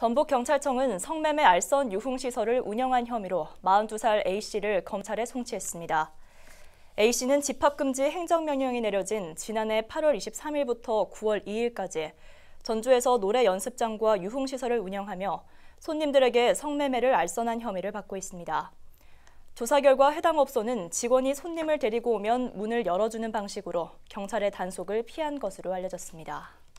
전북경찰청은 성매매 알선 유흥시설을 운영한 혐의로 42살 A씨를 검찰에 송치했습니다. A씨는 집합금지 행정명령이 내려진 지난해 8월 23일부터 9월 2일까지 전주에서 노래 연습장과 유흥시설을 운영하며 손님들에게 성매매를 알선한 혐의를 받고 있습니다. 조사 결과 해당 업소는 직원이 손님을 데리고 오면 문을 열어주는 방식으로 경찰의 단속을 피한 것으로 알려졌습니다.